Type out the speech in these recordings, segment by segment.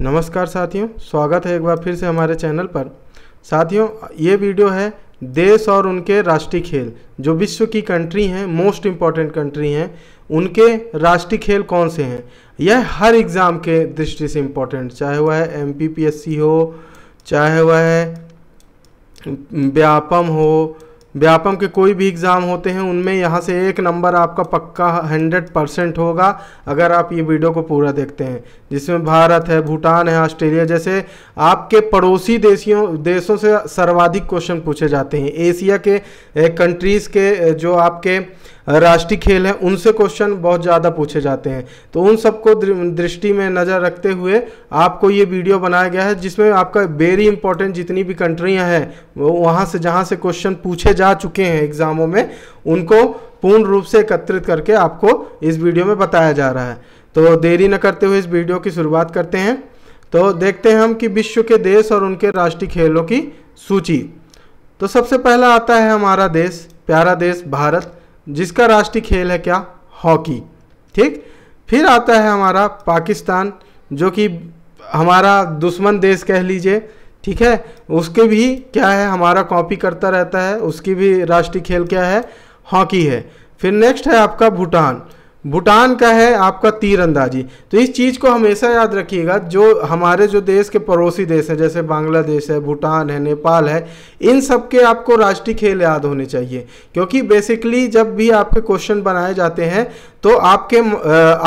नमस्कार साथियों स्वागत है एक बार फिर से हमारे चैनल पर साथियों ये वीडियो है देश और उनके राष्ट्रीय खेल जो विश्व की कंट्री हैं मोस्ट इम्पॉर्टेंट कंट्री हैं उनके राष्ट्रीय खेल कौन से हैं यह हर एग्ज़ाम के दृष्टि से इम्पॉर्टेंट चाहे वह है एम हो चाहे वह व्यापम हो व्यापम के कोई भी एग्ज़ाम होते हैं उनमें यहाँ से एक नंबर आपका पक्का हंड्रेड परसेंट होगा अगर आप ये वीडियो को पूरा देखते हैं जिसमें भारत है भूटान है ऑस्ट्रेलिया जैसे आपके पड़ोसी देशियों देशों से सर्वाधिक क्वेश्चन पूछे जाते हैं एशिया के कंट्रीज़ के जो आपके राष्ट्रीय खेल हैं उनसे क्वेश्चन बहुत ज़्यादा पूछे जाते हैं तो उन सबको दृष्टि में नज़र रखते हुए आपको ये वीडियो बनाया गया है जिसमें आपका वेरी इंपॉर्टेंट जितनी भी कंट्रियाँ हैं वो वहाँ से जहाँ से क्वेश्चन पूछे जा चुके हैं एग्ज़ामों में उनको पूर्ण रूप से एकत्रित करके आपको इस वीडियो में बताया जा रहा है तो देरी न करते हुए इस वीडियो की शुरुआत करते हैं तो देखते हैं हम कि विश्व के देश और उनके राष्ट्रीय खेलों की सूची तो सबसे पहला आता है हमारा देश प्यारा देश भारत जिसका राष्ट्रीय खेल है क्या हॉकी ठीक फिर आता है हमारा पाकिस्तान जो कि हमारा दुश्मन देश कह लीजिए ठीक है उसके भी क्या है हमारा कॉपी करता रहता है उसकी भी राष्ट्रीय खेल क्या है हॉकी है फिर नेक्स्ट है आपका भूटान भूटान का है आपका तीर अंदाजी तो इस चीज़ को हमेशा याद रखिएगा जो हमारे जो देश के पड़ोसी देश हैं जैसे बांग्लादेश है भूटान है नेपाल है इन सब के आपको राष्ट्रीय खेल याद होने चाहिए क्योंकि बेसिकली जब भी आपके क्वेश्चन बनाए जाते हैं तो आपके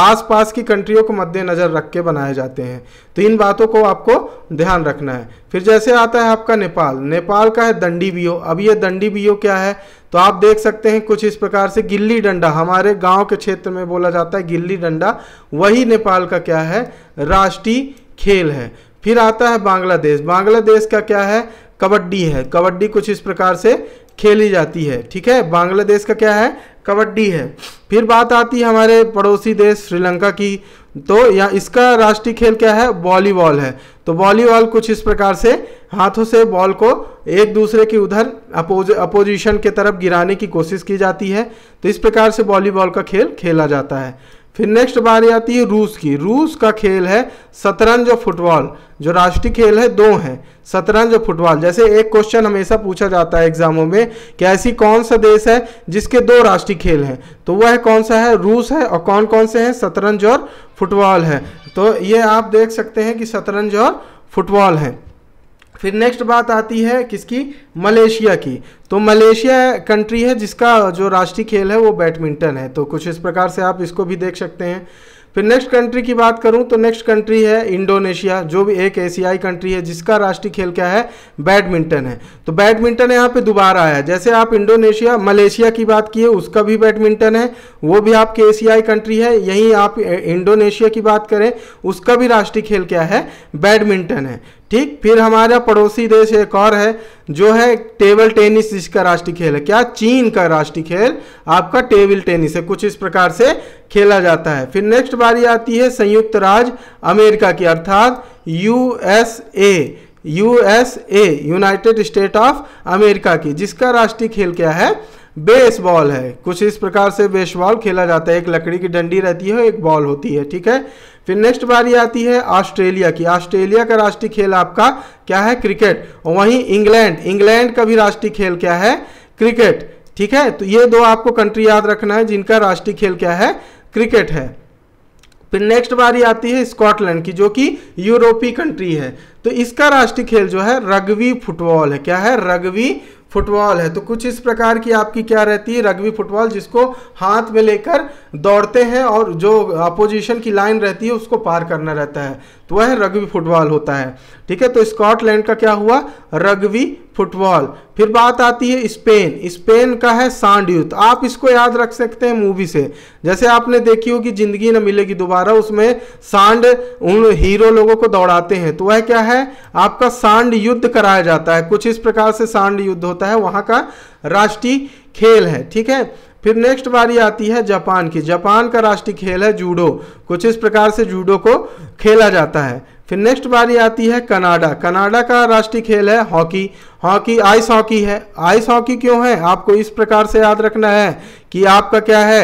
आसपास की कंट्रियों को मद्देनज़र रख के बनाए जाते हैं तो इन बातों को आपको ध्यान रखना है फिर जैसे आता है आपका नेपाल नेपाल का है दंडी बीओ अब ये दंडी बीओ क्या है तो आप देख सकते हैं कुछ इस प्रकार से गिल्ली डंडा हमारे गांव के क्षेत्र में बोला जाता है गिल्ली डंडा वही नेपाल का क्या है राष्ट्रीय खेल है फिर आता है बांग्लादेश बांग्लादेश का क्या है कबड्डी है कबड्डी कुछ इस प्रकार से खेली जाती है ठीक है बांग्लादेश का क्या है कबड्डी है फिर बात आती है हमारे पड़ोसी देश श्रीलंका की तो या इसका राष्ट्रीय खेल क्या है वॉलीबॉल है तो वॉलीबॉल कुछ इस प्रकार से हाथों से बॉल को एक दूसरे के उधर अपोज अपोजिशन के तरफ गिराने की कोशिश की जाती है तो इस प्रकार से वॉलीबॉल का खेल खेला जाता है फिर नेक्स्ट बारी आती है रूस की रूस का खेल है शतरंज और फुटबॉल जो राष्ट्रीय खेल है दो हैं शतरंज और फुटबॉल जैसे एक क्वेश्चन हमेशा पूछा जाता है एग्जामों में कि ऐसी कौन सा देश है जिसके दो राष्ट्रीय खेल हैं तो वह है कौन सा है रूस है और कौन कौन से हैं शतरंज और फुटबॉल है तो ये आप देख सकते हैं कि शतरंज और फुटबॉल है फिर नेक्स्ट बात आती है किसकी मलेशिया की तो मलेशिया कंट्री है जिसका जो राष्ट्रीय खेल है वो बैडमिंटन है तो कुछ इस प्रकार से आप इसको भी देख सकते हैं फिर नेक्स्ट कंट्री की बात करूं तो नेक्स्ट कंट्री है इंडोनेशिया जो भी एक एशियाई कंट्री है जिसका राष्ट्रीय खेल क्या है बैडमिंटन है तो बैडमिंटन यहाँ पे दोबारा आया जैसे आप इंडोनेशिया मलेशिया की बात किए उसका भी बैडमिंटन है वो भी आपके एशियाई कंट्री है यहीं आप इंडोनेशिया की बात करें उसका भी राष्ट्रीय खेल क्या है बैडमिंटन है ठीक फिर हमारा पड़ोसी देश एक और है जो है टेबल टेनिस जिसका राष्ट्रीय खेल है क्या चीन का राष्ट्रीय खेल आपका टेबल टेनिस है कुछ इस प्रकार से खेला जाता है फिर नेक्स्ट बारी आती है संयुक्त राज्य अमेरिका की अर्थात USA USA united state of America की जिसका राष्ट्रीय खेल क्या है बेसबॉल है कुछ इस प्रकार से बेसबॉल खेला जाता है एक लकड़ी की डंडी रहती है एक बॉल होती है ठीक है फिर नेक्स्ट बारी आती है ऑस्ट्रेलिया की ऑस्ट्रेलिया का राष्ट्रीय खेल आपका क्या है क्रिकेट और वहीं इंग्लैंड इंग्लैंड का भी राष्ट्रीय खेल क्या है क्रिकेट ठीक है तो ये दो आपको कंट्री याद रखना है जिनका राष्ट्रीय खेल क्या है क्रिकेट है फिर नेक्स्ट बारी आती है स्कॉटलैंड की जो कि यूरोपीय कंट्री है तो इसका राष्ट्रीय खेल जो है रग्बी फुटबॉल है क्या है रग्बी फुटबॉल है तो कुछ इस प्रकार की आपकी क्या रहती है रग्बी फुटबॉल जिसको हाथ में लेकर दौड़ते हैं और जो अपोजिशन की लाइन रहती है उसको पार करना रहता है तो वह रग्बी फुटबॉल होता है ठीक है तो स्कॉटलैंड का क्या हुआ रग्बी फुटबॉल फिर बात आती है स्पेन स्पेन का है सांड युद्ध आप इसको याद रख सकते हैं मूवी से जैसे आपने देखी होगी जिंदगी न मिलेगी दोबारा उसमें सांड उन हीरो लोगों को दौड़ाते हैं तो वह क्या है आपका सांड युद्ध कराया जाता है कुछ इस प्रकार से सांड युद्ध होता है वहां का राष्ट्रीय खेल है ठीक है फिर नेक्स्ट बारी आती है जापान की जापान का राष्ट्रीय खेल है जूडो कुछ इस प्रकार से जूडो को खेला जाता है फिर नेक्स्ट बारी आती है कनाडा कनाडा का राष्ट्रीय खेल है हॉकी हॉकी आइस हॉकी है आइस हॉकी क्यों है आपको इस प्रकार से याद रखना है कि आपका क्या है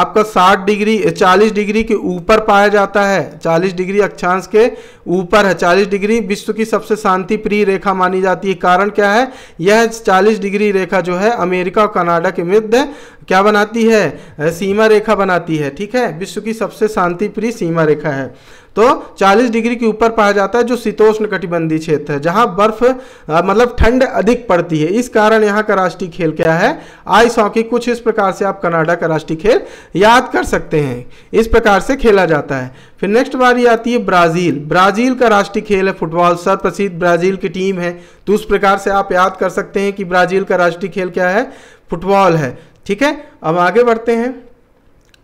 आपका 60 डिग्री 40 डिग्री के ऊपर पाया जाता है 40 डिग्री अक्षांश के ऊपर है 40 डिग्री विश्व की सबसे शांति प्रिय रेखा मानी जाती है कारण क्या है यह 40 डिग्री रेखा जो है अमेरिका और कनाडा के मध्य क्या बनाती है सीमा रेखा बनाती है ठीक है विश्व की सबसे शांति प्रिय सीमा रेखा है तो 40 डिग्री के ऊपर पाया जाता है जो शीतोष्ण कटिबंधी क्षेत्र है जहां बर्फ मतलब मतलब ठंड अधिक पड़ती है इस कारण यहाँ का राष्ट्रीय खेल क्या है आइस हॉकी कुछ इस प्रकार से आप कनाडा का राष्ट्रीय खेल याद कर सकते हैं इस प्रकार से खेला जाता है फिर नेक्स्ट बारी आती है ब्राज़ील ब्राज़ील का राष्ट्रीय खेल है फुटबॉल सर्वप्रसिद्ध ब्राज़ील की टीम है तो उस प्रकार से आप याद कर सकते हैं कि ब्राज़ील का राष्ट्रीय खेल क्या है फुटबॉल है ठीक है अब आगे बढ़ते हैं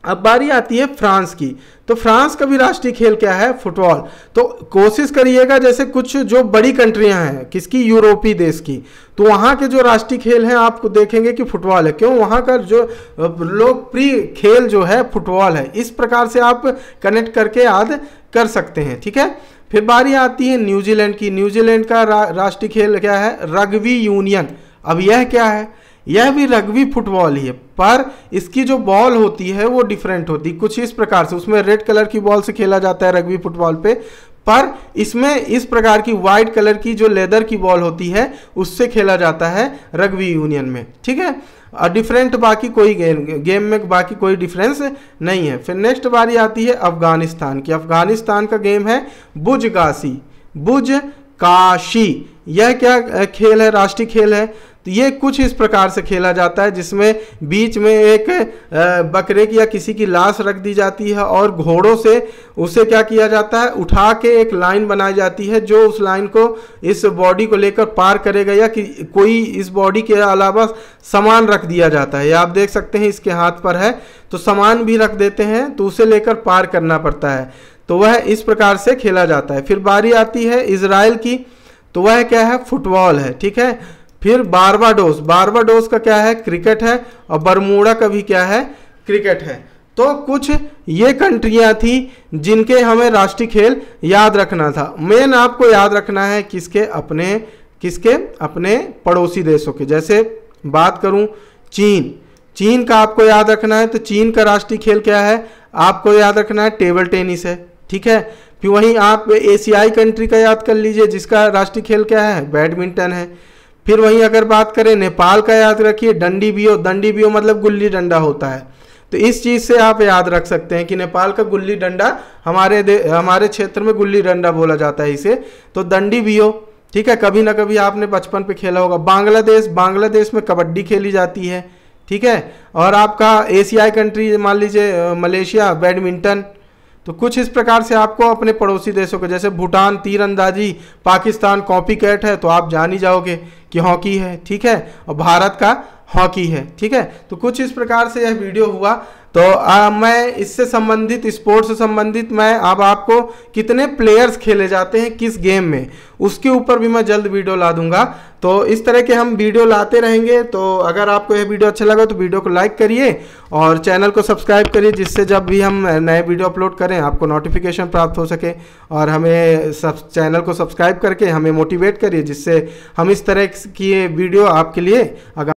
अब बारी आती है फ्रांस की तो फ्रांस का भी राष्ट्रीय खेल क्या है फुटबॉल तो कोशिश करिएगा जैसे कुछ जो बड़ी कंट्रियां हैं किसकी यूरोपीय देश की तो वहाँ के जो राष्ट्रीय खेल हैं आप देखेंगे कि फुटबॉल है क्यों वहाँ का जो लोकप्रिय खेल जो है फुटबॉल है इस प्रकार से आप कनेक्ट करके याद कर सकते हैं ठीक है फिर बारी आती है न्यूजीलैंड की न्यूजीलैंड का रा, राष्ट्रीय खेल क्या है रग्बी यूनियन अब यह क्या है यह भी रग्बी फुटबॉल ही है पर इसकी जो बॉल होती है वो डिफरेंट होती है कुछ इस प्रकार से उसमें रेड कलर की बॉल से खेला जाता है रग्बी फुटबॉल पे पर इसमें इस प्रकार की वाइट कलर की जो लेदर की बॉल होती है उससे खेला जाता है रग्बी यूनियन में ठीक है और डिफरेंट बाकी कोई गेम गेम में बाकी कोई डिफरेंस नहीं है फिर नेक्स्ट बारी आती है अफगानिस्तान की अफगानिस्तान का गेम है बुज काशी बुज काशी यह क्या खेल है राष्ट्रीय खेल है तो ये कुछ इस प्रकार से खेला जाता है जिसमें बीच में एक बकरे की या किसी की लाश रख दी जाती है और घोड़ों से उसे क्या किया जाता है उठा के एक लाइन बनाई जाती है जो उस लाइन को इस बॉडी को लेकर पार करेगा या कि कोई इस बॉडी के अलावा सामान रख दिया जाता है आप देख सकते हैं इसके हाथ पर है तो सामान भी रख देते हैं तो उसे लेकर पार करना पड़ता है तो वह इस प्रकार से खेला जाता है फिर बारी आती है इसराइल की तो वह क्या है फुटबॉल है ठीक है फिर बारबाडोस बारबाडोस का क्या है क्रिकेट है और बरमूडा का भी क्या है क्रिकेट है तो कुछ ये कंट्रियाँ थी जिनके हमें राष्ट्रीय खेल याद रखना था मेन आपको याद रखना है किसके अपने किसके अपने पड़ोसी देशों के जैसे बात करूं चीन चीन का आपको याद रखना है तो चीन का राष्ट्रीय खेल क्या है आपको याद रखना है टेबल टेनिस है ठीक है फिर वहीं आप एशियाई कंट्री का याद कर लीजिए जिसका राष्ट्रीय खेल क्या है बैडमिंटन है फिर वहीं अगर बात करें नेपाल का याद रखिए डंडी बीओ डंडी बीओ मतलब गुल्ली डंडा होता है तो इस चीज़ से आप याद रख सकते हैं कि नेपाल का गुल्ली डंडा हमारे हमारे क्षेत्र में गुल्ली डंडा बोला जाता है इसे तो डंडी बीओ ठीक है कभी ना कभी आपने बचपन पे खेला होगा बांग्लादेश बांग्लादेश में कबड्डी खेली जाती है ठीक है और आपका एशियाई कंट्री मान लीजिए मलेशिया बैडमिंटन तो कुछ इस प्रकार से आपको अपने पड़ोसी देशों के जैसे भूटान तीरंदाजी पाकिस्तान कॉपी कैट है तो आप जान ही जाओगे कि हॉकी है ठीक है और भारत का हॉकी है ठीक है तो कुछ इस प्रकार से यह वीडियो हुआ तो आ, मैं इससे संबंधित स्पोर्ट्स से संबंधित मैं अब आपको कितने प्लेयर्स खेले जाते हैं किस गेम में उसके ऊपर भी मैं जल्द वीडियो ला दूंगा तो इस तरह के हम वीडियो लाते रहेंगे तो अगर आपको यह वीडियो अच्छा लगा तो वीडियो को लाइक करिए और चैनल को सब्सक्राइब करिए जिससे जब भी हम नए वीडियो अपलोड करें आपको नोटिफिकेशन प्राप्त हो सके और हमें सब चैनल को सब्सक्राइब करके हमें मोटिवेट करिए जिससे हम इस तरह की वीडियो आपके लिए अगर